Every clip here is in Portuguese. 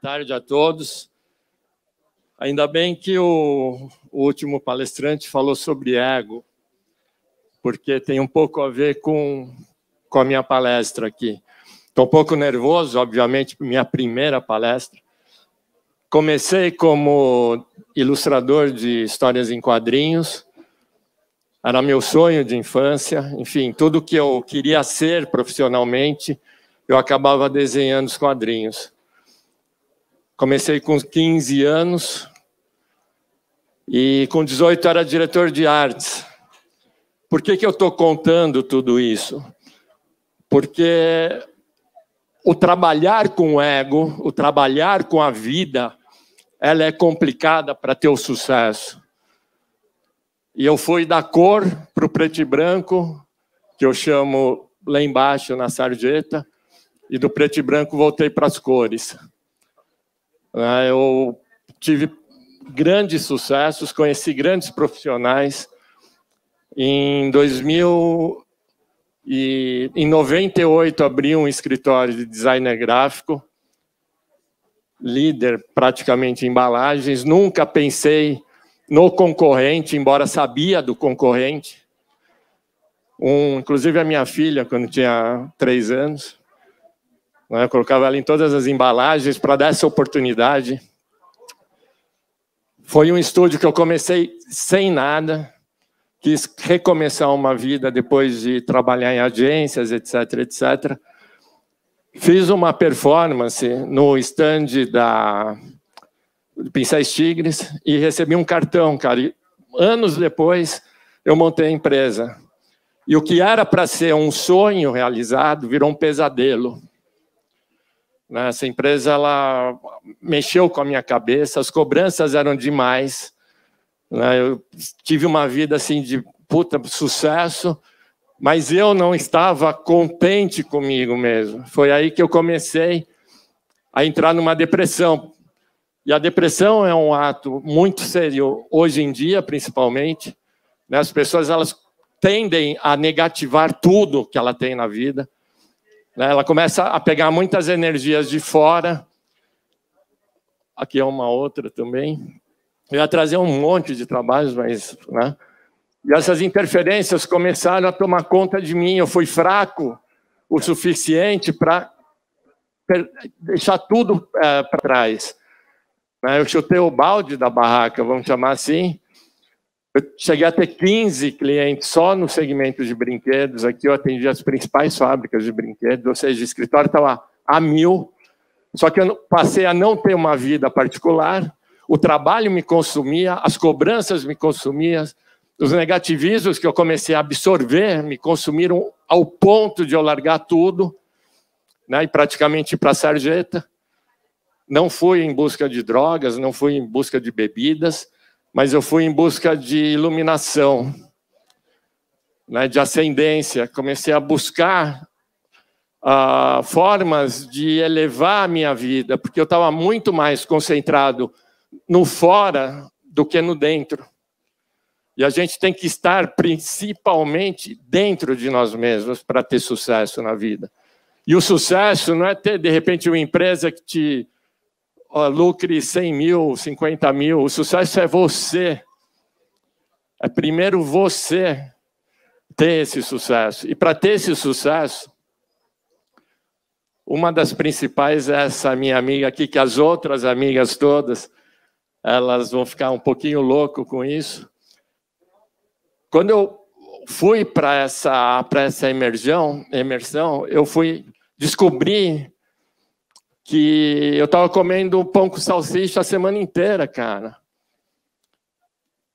tarde a todos. Ainda bem que o, o último palestrante falou sobre ego, porque tem um pouco a ver com, com a minha palestra aqui. Estou um pouco nervoso, obviamente, minha primeira palestra. Comecei como ilustrador de histórias em quadrinhos. Era meu sonho de infância. Enfim, tudo que eu queria ser profissionalmente, eu acabava desenhando os quadrinhos. Comecei com 15 anos e com 18 era diretor de artes. Por que, que eu estou contando tudo isso? Porque o trabalhar com o ego, o trabalhar com a vida, ela é complicada para ter o sucesso. E eu fui da cor para o preto e branco, que eu chamo lá embaixo na sarjeta, e do preto e branco voltei para as cores. Né? Eu tive grandes sucessos, conheci grandes profissionais. Em 2000 e em 98 abri um escritório de designer gráfico, líder praticamente em embalagens. Nunca pensei no concorrente, embora sabia do concorrente. Um, inclusive a minha filha, quando tinha três anos, né? colocava ela em todas as embalagens para dar essa oportunidade. Foi um estúdio que eu comecei sem nada, quis recomeçar uma vida depois de trabalhar em agências, etc, etc. Fiz uma performance no stand da Pincéis Tigres e recebi um cartão, cara. E anos depois, eu montei a empresa. E o que era para ser um sonho realizado virou um pesadelo. Né? Essa empresa ela mexeu com a minha cabeça, as cobranças eram demais. Né? Eu tive uma vida assim de puta sucesso, mas eu não estava contente comigo mesmo. Foi aí que eu comecei a entrar numa depressão. E a depressão é um ato muito sério hoje em dia, principalmente. Né? As pessoas elas tendem a negativar tudo que ela tem na vida. Né? Ela começa a pegar muitas energias de fora. Aqui é uma outra também. Eu ia trazer um monte de trabalhos, mas. Né? E essas interferências começaram a tomar conta de mim. Eu fui fraco o suficiente para deixar tudo é, eh, para trás. Né? Eu chutei o balde da barraca, vamos chamar assim, eu cheguei a ter 15 clientes só no segmento de brinquedos. Aqui eu atendi as principais fábricas de brinquedos, ou seja, o escritório estava tá a mil. Só que eu passei a não ter uma vida particular. O trabalho me consumia, as cobranças me consumiam, os negativismos que eu comecei a absorver me consumiram ao ponto de eu largar tudo né, e praticamente ir para a sarjeta. Não fui em busca de drogas, não fui em busca de bebidas mas eu fui em busca de iluminação, né, de ascendência. Comecei a buscar ah, formas de elevar a minha vida, porque eu estava muito mais concentrado no fora do que no dentro. E a gente tem que estar principalmente dentro de nós mesmos para ter sucesso na vida. E o sucesso não é ter, de repente, uma empresa que te oh, lucre 100 mil, 50 mil. O sucesso é você. É primeiro você ter esse sucesso. E para ter esse sucesso, uma das principais é essa minha amiga aqui, que as outras amigas todas, elas vão ficar um pouquinho louco com isso. Quando eu fui para essa, essa imersão, imersão, eu fui descobrir que eu estava comendo pão com salsicha a semana inteira, cara.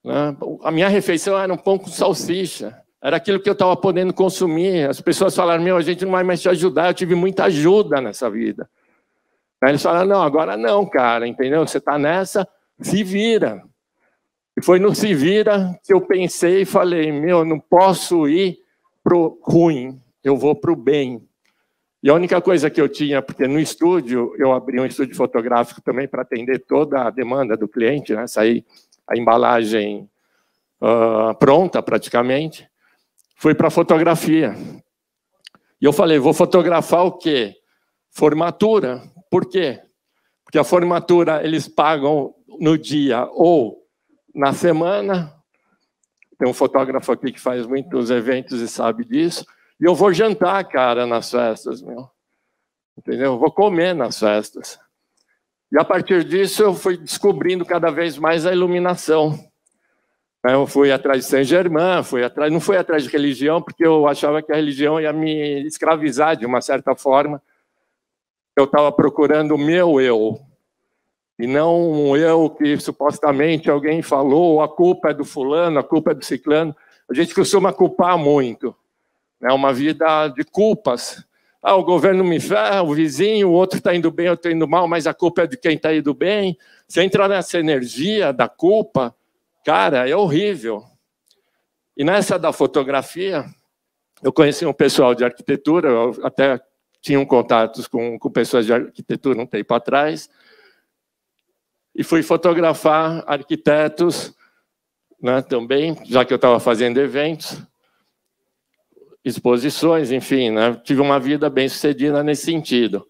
Né? A minha refeição era um pão com salsicha. Era aquilo que eu estava podendo consumir. As pessoas falaram: Meu, a gente não vai mais te ajudar. Eu tive muita ajuda nessa vida. Aí eles falaram: Não, agora não, cara, entendeu? Você está nessa, se vira. E foi no se vira que eu pensei e falei: Meu, não posso ir para o ruim, eu vou para o bem. E a única coisa que eu tinha, porque no estúdio, eu abri um estúdio fotográfico também para atender toda a demanda do cliente, né? sair a embalagem uh, pronta praticamente, fui para fotografia. E eu falei, vou fotografar o quê? Formatura. Por quê? Porque a formatura eles pagam no dia ou na semana. Tem um fotógrafo aqui que faz muitos eventos e sabe disso e eu vou jantar, cara, nas festas, meu. Entendeu? Eu vou comer nas festas. E a partir disso eu fui descobrindo cada vez mais a iluminação. Né, eu fui atrás de Saint-Germain, fui atrás, não fui atrás de religião, porque eu achava que a religião ia me escravizar de uma certa forma. Eu estava procurando o meu eu, e não um eu que supostamente alguém falou, a culpa é do fulano, a culpa é do ciclano. A gente costuma culpar muito né? uma vida de culpas. Ah, o governo me ferra, o vizinho, o outro está indo bem, eu estou indo mal, mas a culpa é de quem está indo bem. Você entrar nessa energia da culpa, cara, é horrível. E nessa da fotografia, eu conheci um pessoal de arquitetura, eu até tinha contatos com, com pessoas de arquitetura um tempo atrás, e fui fotografar arquitetos né, também, já que eu estava fazendo eventos exposições, enfim, né? tive uma vida bem sucedida nesse sentido.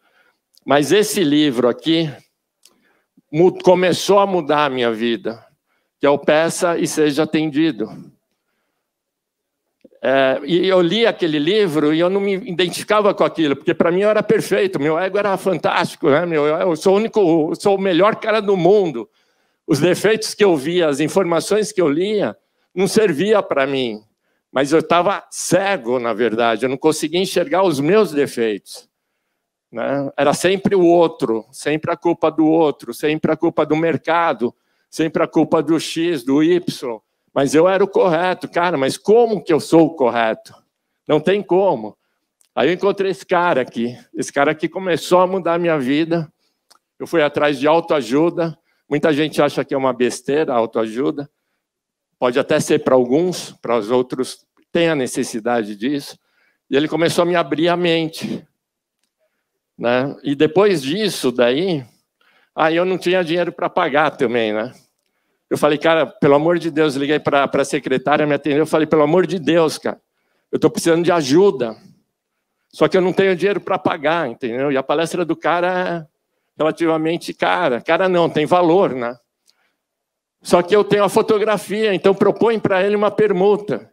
Mas esse livro aqui começou a mudar a minha vida, que é o Peça e Seja Atendido. É, e eu li aquele livro e eu não me identificava com aquilo, porque para mim eu era perfeito, meu ego era fantástico, né? meu, eu sou o único, sou o melhor cara do mundo. Os defeitos que eu via, as informações que eu lia, não servia para mim mas eu estava cego, na verdade, eu não conseguia enxergar os meus defeitos. Né? Era sempre o outro, sempre a culpa do outro, sempre a culpa do mercado, sempre a culpa do X, do Y. Mas eu era o correto, cara, mas como que eu sou o correto? Não tem como. Aí eu encontrei esse cara aqui, esse cara aqui começou a mudar a minha vida. Eu fui atrás de autoajuda. Muita gente acha que é uma besteira autoajuda, Pode até ser para alguns, para os outros tem a necessidade disso. E ele começou a me abrir a mente. Né? E depois disso, daí, aí eu não tinha dinheiro para pagar também, né? Eu falei, cara, pelo amor de Deus, liguei para a secretária, me atendeu, eu falei, pelo amor de Deus, cara, eu estou precisando de ajuda, só que eu não tenho dinheiro para pagar, entendeu? E a palestra do cara é relativamente cara, cara não, tem valor, né? Só que eu tenho a fotografia, então propõe para ele uma permuta.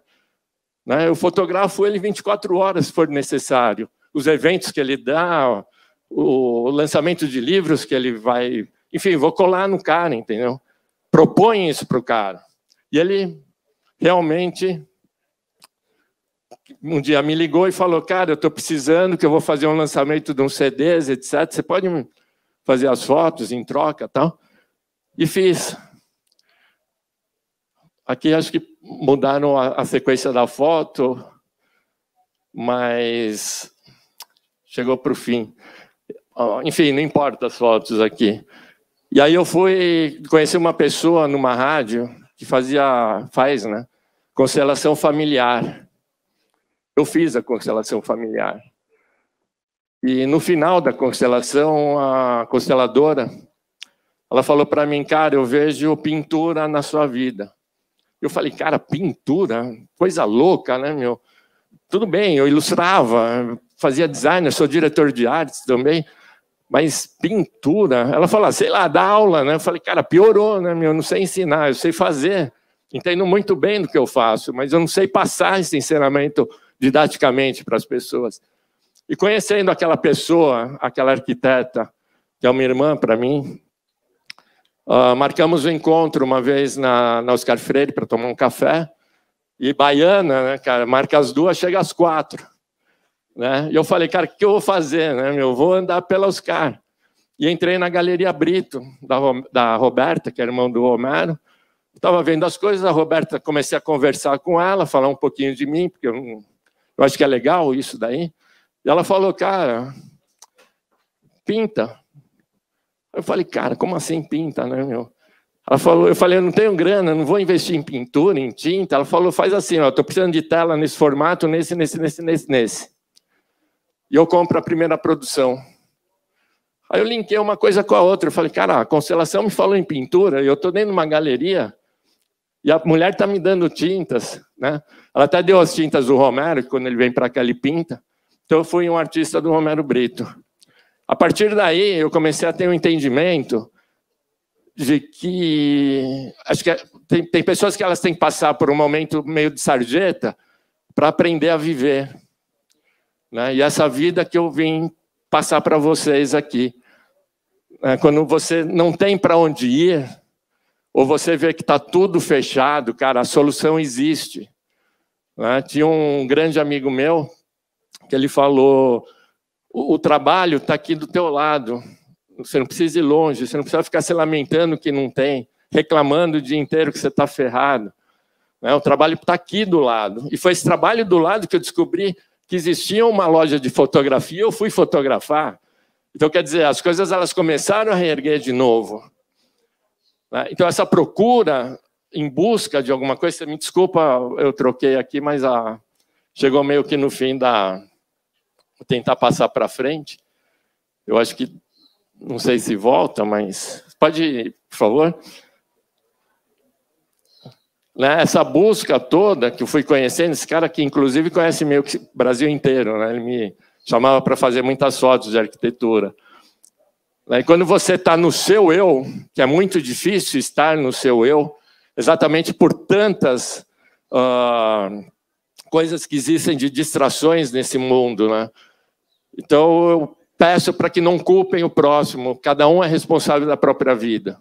Né? Eu fotografo ele 24 horas, se for necessário. Os eventos que ele dá, o lançamento de livros que ele vai. Enfim, vou colar no cara, entendeu? Propõe isso para o cara. E ele realmente. Um dia me ligou e falou: Cara, eu estou precisando, que eu vou fazer um lançamento de um CD, etc. Você pode fazer as fotos em troca tal? E fiz. Aqui acho que mudaram a, a sequência da foto, mas chegou para o fim. Ah, enfim, não importa as fotos aqui. E aí eu fui conhecer uma pessoa numa rádio que fazia, faz, né? Constelação familiar. Eu fiz a constelação familiar. E no final da constelação, a consteladora, ela falou para mim, cara, eu vejo pintura na sua vida. Eu falei, cara, pintura, coisa louca, né, meu? Tudo bem, eu ilustrava, fazia design, eu sou diretor de artes também, mas pintura. Ela fala, ah, sei lá, dá aula, né? Eu falei, cara, piorou, né, meu? Eu não sei ensinar, eu sei fazer. Entendo muito bem do que eu faço, mas eu não sei passar esse ensinamento didaticamente para as pessoas. E conhecendo aquela pessoa, aquela arquiteta, que é uma irmã para mim, Uh, marcamos o um encontro uma vez na, na Oscar Freire para tomar um café. E baiana, né, cara, marca as duas, chega às quatro. Né? E eu falei, cara, o que eu vou fazer? Né? Eu vou andar pela Oscar. E entrei na Galeria Brito, da, da Roberta, que é irmão do Romero. Estava vendo as coisas, a Roberta, comecei a conversar com ela, falar um pouquinho de mim, porque eu, eu acho que é legal isso daí. E ela falou, cara, pinta. Eu falei, cara, como assim pinta, né, meu? Ela falou, eu falei, eu não tenho grana, não vou investir em pintura, em tinta. Ela falou, faz assim, ó, tô precisando de tela nesse formato, nesse, nesse, nesse, nesse, nesse. E eu compro a primeira produção. Aí eu linkei uma coisa com a outra. Eu falei, cara, a Constelação me falou em pintura, e eu tô dentro de uma galeria, e a mulher tá me dando tintas, né? Ela até deu as tintas do Romero, que quando ele vem para cá ele pinta. Então eu fui um artista do Romero Brito. A partir daí, eu comecei a ter um entendimento de que acho que é, tem, tem pessoas que elas têm que passar por um momento meio de sarjeta para aprender a viver, né? E essa vida que eu vim passar para vocês aqui, né? quando você não tem para onde ir ou você vê que está tudo fechado, cara, a solução existe. Né? Tinha um grande amigo meu que ele falou o, trabalho está aqui do teu lado. Você não precisa ir longe, você não precisa ficar se lamentando que não tem, reclamando o dia inteiro que você está ferrado. Né? O trabalho está aqui do lado. E foi esse trabalho do lado que eu descobri que existia uma loja de fotografia, eu fui fotografar. Então, quer dizer, as coisas elas começaram a reerguer de novo. Né? Então, essa procura em busca de alguma coisa, me desculpa, eu troquei aqui, mas a, ah, chegou meio que no fim da, tentar passar para frente. Eu acho que, não sei se volta, mas pode ir, por favor. Né, essa busca toda que eu fui conhecendo, esse cara que inclusive conhece meio que o Brasil inteiro, né, ele me chamava para fazer muitas fotos de arquitetura. Né, e quando você está no seu eu, que é muito difícil estar no seu eu, exatamente por tantas uh, coisas que existem de distrações nesse mundo, né? Então, eu peço para que não culpem o próximo, cada um é responsável da própria vida,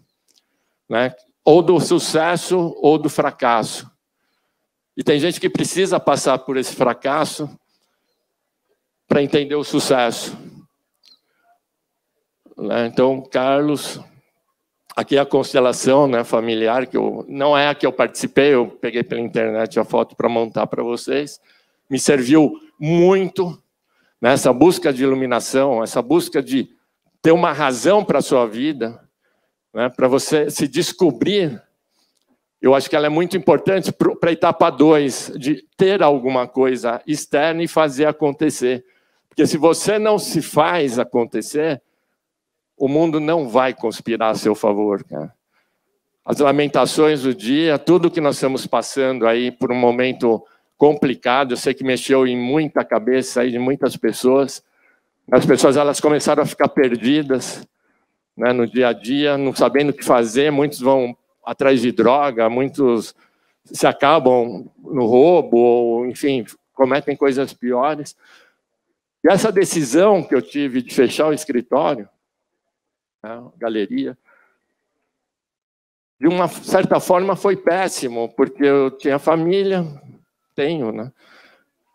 né? ou do sucesso ou do fracasso. E tem gente que precisa passar por esse fracasso para entender o sucesso. Né? Então, Carlos, aqui é a constelação né, familiar, que eu, não é a que eu participei, eu peguei pela internet a foto para montar para vocês, me serviu muito nessa né, essa busca de iluminação, essa busca de ter uma razão para a sua vida, né? para você se descobrir, eu acho que ela é muito importante para a etapa 2, de ter alguma coisa externa e fazer acontecer. Porque se você não se faz acontecer, o mundo não vai conspirar a seu favor. Cara. As lamentações do dia, tudo que nós estamos passando aí por um momento complicado, eu sei que mexeu em muita cabeça aí de muitas pessoas. As pessoas elas começaram a ficar perdidas né, no dia a dia, não sabendo o que fazer, muitos vão atrás de droga, muitos se acabam no roubo, ou, enfim, cometem coisas piores. E essa decisão que eu tive de fechar o escritório, né, galeria, de uma certa forma foi péssimo, porque eu tinha família, tenho, né?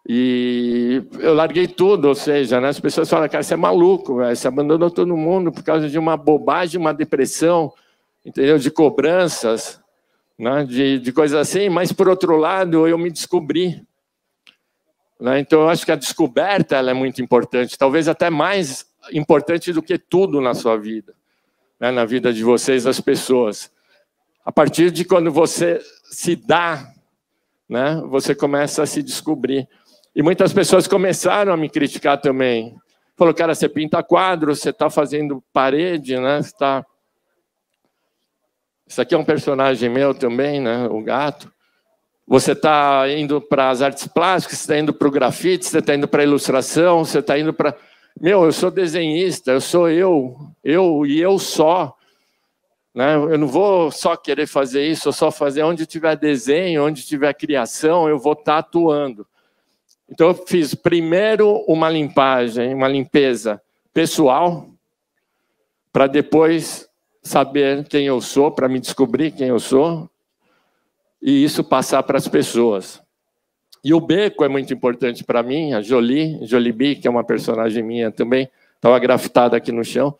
E eu larguei tudo, ou seja, né, as pessoas falam, cara, você é maluco, véio, você abandonou todo mundo por causa de uma bobagem, uma depressão, entendeu? De cobranças, né, de, de coisas assim, mas por outro lado, eu me descobri. Né, então, eu acho que a descoberta é muito importante, talvez até mais importante do que tudo na sua vida, né, na vida de vocês, das pessoas. A partir de quando você se dá né? Você começa a se descobrir. E muitas pessoas começaram a me criticar também. Falou, cara, você pinta quadro, você está fazendo parede, né? Tá... Isso aqui é um personagem meu também, né? O gato. Você está indo para as artes plásticas, você está indo para o grafite, você está indo para a ilustração, você está indo para. Meu, eu sou desenhista, eu sou eu, eu e eu só. Né? Eu não vou só querer fazer isso, só fazer onde tiver desenho, onde tiver criação, eu vou estar tá atuando. Então, eu fiz primeiro uma limpagem, uma limpeza pessoal, para depois saber quem eu sou, para me descobrir quem eu sou, e isso passar para as pessoas. E o beco é muito importante para mim, a Jolie, Jolie B, que é uma personagem minha também, estava grafitada aqui no chão.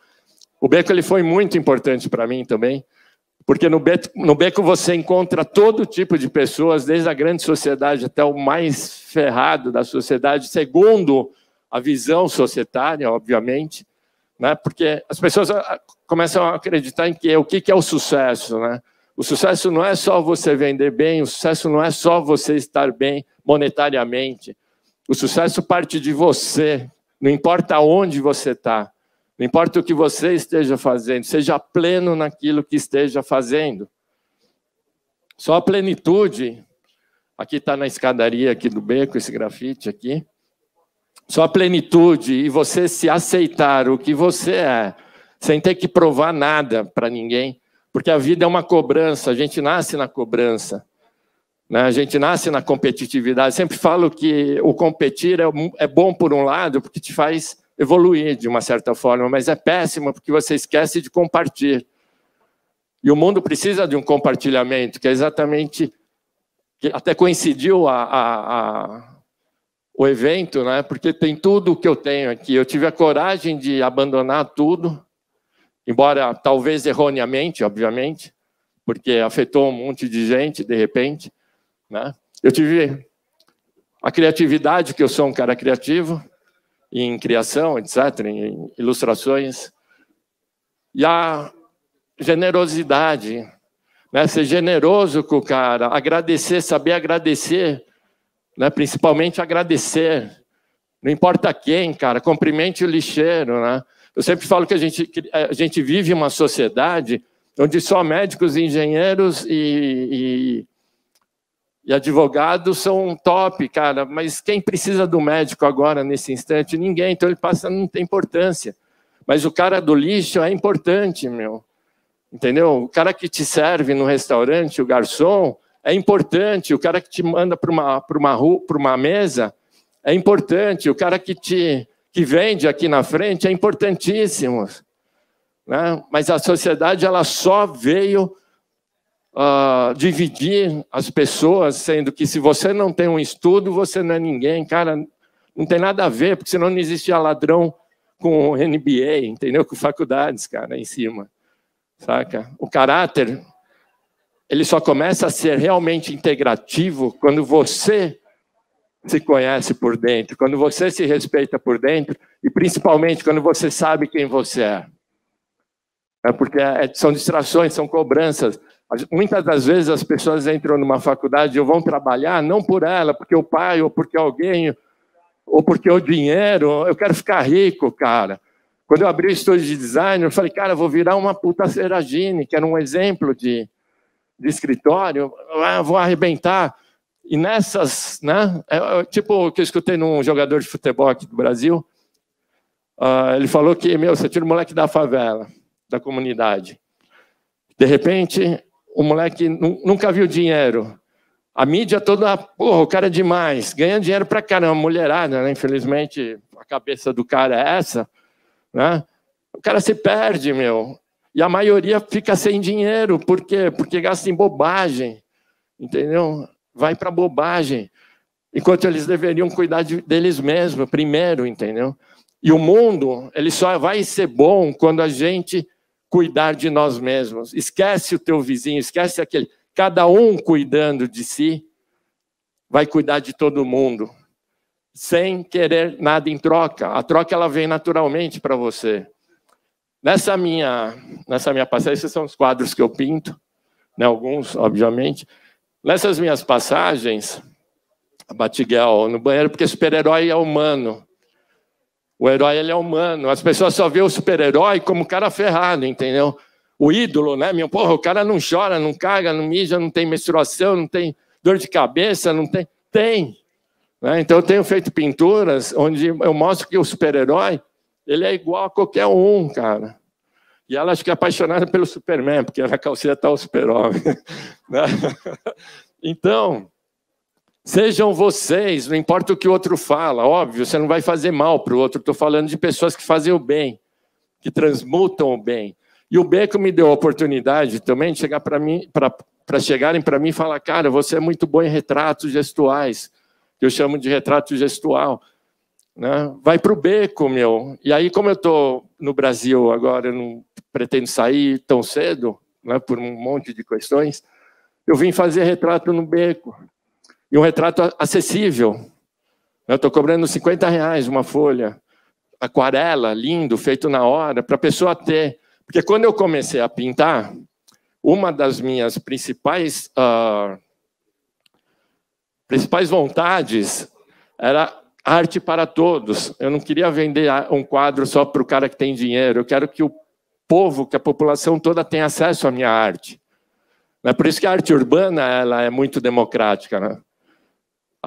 O Beco ele foi muito importante para mim também, porque no Beco, no Beco você encontra todo tipo de pessoas, desde a grande sociedade até o mais ferrado da sociedade, segundo a visão societária, obviamente, né? porque as pessoas ah, começam a acreditar em que o que, que é o sucesso. Né? O sucesso não é só você vender bem, o sucesso não é só você estar bem monetariamente. O sucesso parte de você, não importa onde você está. Não importa o que você esteja fazendo, seja pleno naquilo que esteja fazendo. Só a plenitude, aqui está na escadaria aqui do beco, esse grafite aqui. Só a plenitude e você se aceitar o que você é, sem ter que provar nada para ninguém, porque a vida é uma cobrança, a gente nasce na cobrança. Né? A gente nasce na competitividade. Sempre falo que o competir é, é bom por um lado, porque te faz evoluir de uma certa forma, mas é péssimo porque você esquece de compartilhar. E o mundo precisa de um compartilhamento, que é exatamente. Que até coincidiu a, a, a, o evento, né? porque tem tudo o que eu tenho aqui. Eu tive a coragem de abandonar tudo, embora talvez erroneamente, obviamente, porque afetou um monte de gente de repente. Né? Eu tive a criatividade, que eu sou um cara criativo, em criação, etc., em ilustrações. E a generosidade, né? ser generoso com o cara, agradecer, saber agradecer, né? principalmente agradecer. Não importa quem, cara, cumprimente o lixeiro. Né? Eu sempre falo que a gente, a gente vive uma sociedade onde só médicos, engenheiros e, e e advogados são um top, cara, mas quem precisa do médico agora, nesse instante? Ninguém, então ele passa não tem importância. Mas o cara do lixo é importante, meu. Entendeu? O cara que te serve no restaurante, o garçom, é importante. O cara que te manda para uma, uma, rua, uma mesa é importante. O cara que te que vende aqui na frente é importantíssimo. Né? Mas a sociedade ela só veio uh, dividir as pessoas, sendo que se você não tem um estudo, você não é ninguém, cara, não tem nada a ver, porque senão não existia ladrão com NBA, entendeu? Com faculdades, cara, em cima, saca? O caráter, ele só começa a ser realmente integrativo quando você se conhece por dentro, quando você se respeita por dentro e principalmente quando você sabe quem você é. É porque é, são distrações, são cobranças. Muitas das vezes as pessoas entram numa faculdade e vão trabalhar não por ela, porque o pai, ou porque alguém, ou porque o dinheiro. Eu quero ficar rico, cara. Quando eu abri o estúdio de design, eu falei, cara, eu vou virar uma puta Seragine, que era um exemplo de, de escritório. Ah, vou arrebentar. E nessas, né? É, é, tipo o que eu escutei num jogador de futebol aqui do Brasil. Uh, ele falou que, meu, você tira o moleque da favela, da comunidade. De repente, o moleque nunca viu dinheiro. A mídia toda, porra, o cara é demais, ganha dinheiro pra caramba, mulherada, né? Infelizmente, a cabeça do cara é essa, né? O cara se perde, meu. E a maioria fica sem dinheiro, por quê? Porque gasta em bobagem, entendeu? Vai pra bobagem. Enquanto eles deveriam cuidar de, deles mesmos primeiro, entendeu? E o mundo, ele só vai ser bom quando a gente cuidar de nós mesmos. Esquece o teu vizinho, esquece aquele. Cada um cuidando de si, vai cuidar de todo mundo, sem querer nada em troca. A troca ela vem naturalmente para você. Nessa minha, nessa minha passagem, esses são os quadros que eu pinto, né, alguns, obviamente. Nessas minhas passagens, a Batiguel no banheiro, porque super-herói é humano. O herói ele é humano. As pessoas só vê o super-herói como cara ferrado, entendeu? O ídolo, né? Meu porra, o cara não chora, não caga, não mija, não tem menstruação, não tem dor de cabeça, não tem. Tem. Né? Então eu tenho feito pinturas onde eu mostro que o super-herói ele é igual a qualquer um, cara. E ela acho que é apaixonada pelo Superman, porque ela calcinha tá o super-homem. né? Então, Sejam vocês, não importa o que o outro fala, óbvio, você não vai fazer mal para o outro. Estou falando de pessoas que fazem o bem, que transmutam o bem. E o Beco me deu a oportunidade também de chegar para mim, para chegarem para mim e falar, cara, você é muito bom em retratos gestuais, que eu chamo de retrato gestual. Né? Vai para o Beco, meu. E aí, como eu estou no Brasil agora, eu não pretendo sair tão cedo, né, por um monte de questões, eu vim fazer retrato no Beco. E um retrato acessível. Eu estou cobrando 50 reais uma folha, aquarela, lindo, feito na hora, para a pessoa ter. Porque quando eu comecei a pintar, uma das minhas principais, uh, principais vontades era arte para todos. Eu não queria vender um quadro só para o cara que tem dinheiro. Eu quero que o povo, que a população toda tenha acesso à minha arte. É por isso que a arte urbana ela é muito democrática. Né?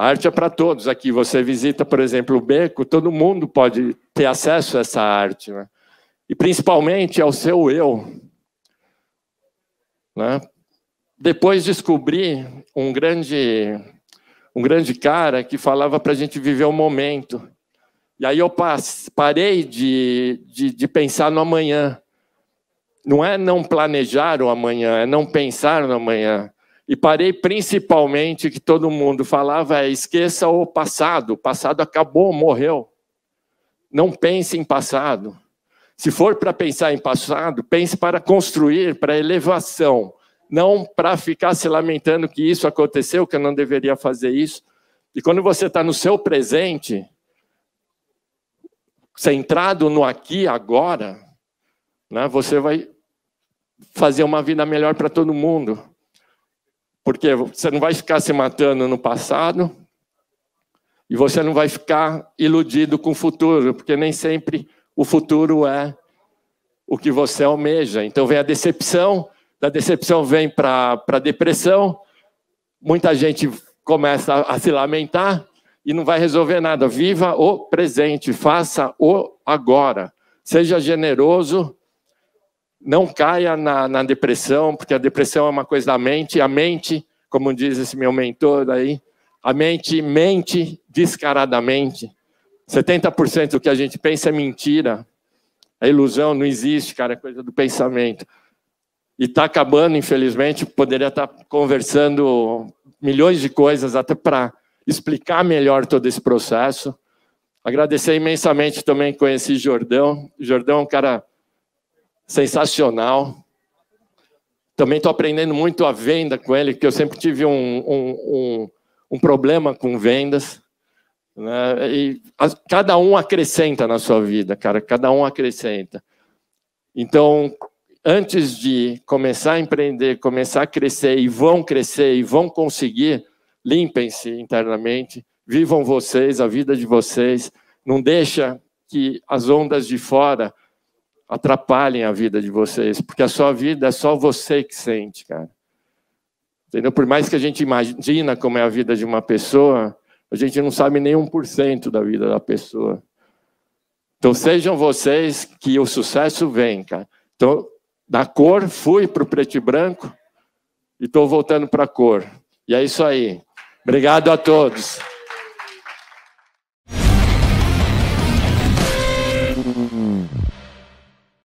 A arte é para todos. Aqui você visita, por exemplo, o Beco, todo mundo pode ter acesso a essa arte. Né? E principalmente ao seu eu. Né? Depois descobri um grande, um grande cara que falava para a gente viver o momento. E aí eu parei de, de, de pensar no amanhã. Não é não planejar o amanhã, é não pensar no amanhã e parei principalmente que todo mundo falava: é, esqueça o passado, o passado acabou, morreu. Não pense em passado. Se for para pensar em passado, pense para construir, para elevação, não para ficar se lamentando que isso aconteceu, que eu não deveria fazer isso. E quando você está no seu presente, centrado no aqui, agora, né, você vai fazer uma vida melhor para todo mundo. Porque você não vai ficar se matando no passado e você não vai ficar iludido com o futuro, porque nem sempre o futuro é o que você almeja. Então vem a decepção, da decepção vem para a depressão, muita gente começa a, a se lamentar e não vai resolver nada. Viva o presente, faça o agora. Seja generoso não caia na, na, depressão, porque a depressão é uma coisa da mente. A mente, como diz esse meu mentor aí, a mente mente descaradamente. 70% do que a gente pensa é mentira. É ilusão, não existe, cara, é coisa do pensamento. E está acabando, infelizmente, poderia estar tá conversando milhões de coisas até para explicar melhor todo esse processo. Agradecer imensamente também, conheci Jordão. Jordão é um cara sensacional. Também estou aprendendo muito a venda com ele, porque eu sempre tive um, um, um, um problema com vendas. Né? E a, cada um acrescenta na sua vida, cara, cada um acrescenta. Então, antes de começar a empreender, começar a crescer, e vão crescer, e vão conseguir, limpem-se internamente, vivam vocês, a vida de vocês, não deixa que as ondas de fora atrapalhem a vida de vocês, porque a sua vida é só você que sente, cara. Entendeu? Por mais que a gente imagina como é a vida de uma pessoa, a gente não sabe nem cento da vida da pessoa. Então sejam vocês que o sucesso vem, cara. Então, da cor, fui para o preto e branco e estou voltando para a cor. E é isso aí. Obrigado a todos.